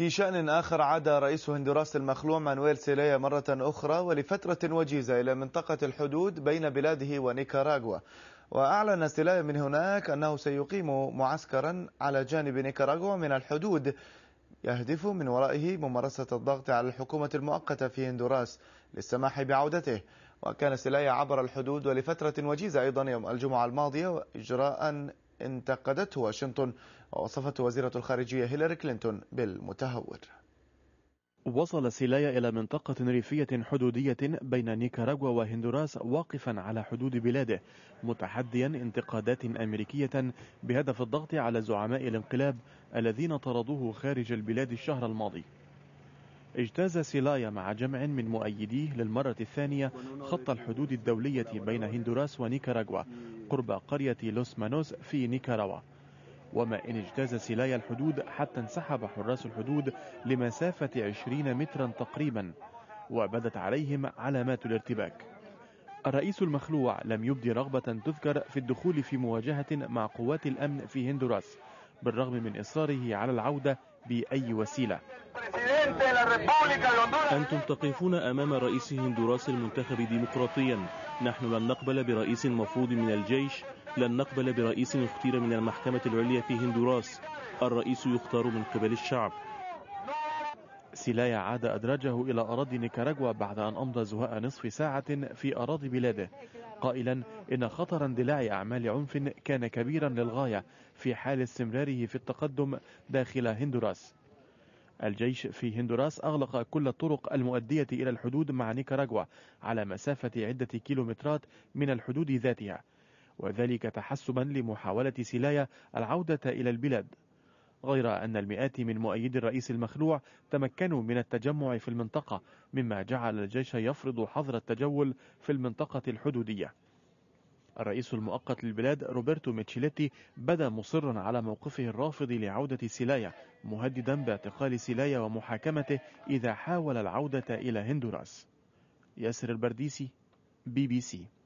في شأن آخر عاد رئيس هندوراس المخلوع مانويل سيليا مرة أخرى ولفترة وجيزة إلى منطقة الحدود بين بلاده ونيكاراغوا وأعلن سيليا من هناك أنه سيقيم معسكرا على جانب نيكاراغوا من الحدود يهدف من ورائه ممارسة الضغط على الحكومة المؤقتة في هندوراس للسماح بعودته وكان سيليا عبر الحدود ولفترة وجيزة أيضا يوم الجمعة الماضية إجراء انتقدته واشنطن ووصفته وزيرة الخارجية هيلاري كلينتون بالمتهور وصل سيلايا إلى منطقة ريفية حدودية بين نيكاراغوا وهندوراس واقفا على حدود بلاده متحديا انتقادات أمريكية بهدف الضغط على زعماء الانقلاب الذين طردوه خارج البلاد الشهر الماضي اجتاز سيلايا مع جمع من مؤيديه للمرة الثانية خط الحدود الدولية بين هندوراس ونيكاراغوا قرب قرية لوس مانوس في نيكاراوا وما إن اجتاز سلايا الحدود حتى انسحب حراس الحدود لمسافة 20 مترا تقريبا وبدت عليهم علامات الارتباك الرئيس المخلوع لم يبدي رغبة تذكر في الدخول في مواجهة مع قوات الأمن في هندوراس بالرغم من إصراره على العودة بأي وسيلة أنتم تقفون أمام رئيس هندوراس المنتخب ديمقراطيا نحن لن نقبل برئيس مفروض من الجيش لن نقبل برئيس اختير من المحكمة العليا في هندوراس الرئيس يختار من قبل الشعب سيلايا عاد أدراجه إلى أراضي نيكاراغوا بعد أن أمضى زهاء نصف ساعة في أراضي بلاده قائلا إن خطر اندلاع أعمال عنف كان كبيرا للغاية في حال استمراره في التقدم داخل هندوراس الجيش في هندوراس أغلق كل الطرق المؤدية إلى الحدود مع نيكاراغوا على مسافة عدة كيلومترات من الحدود ذاتها وذلك تحسبا لمحاولة سيلايا العودة إلى البلاد غير أن المئات من مؤيدي الرئيس المخلوع تمكنوا من التجمع في المنطقة مما جعل الجيش يفرض حظر التجول في المنطقة الحدودية الرئيس المؤقت للبلاد روبرتو ميتشيليتي بدا مصرا على موقفه الرافض لعودة سيلايا مهددا باعتقال سيلايا ومحاكمته إذا حاول العودة إلى هندوراس ياسر البرديسي بي بي سي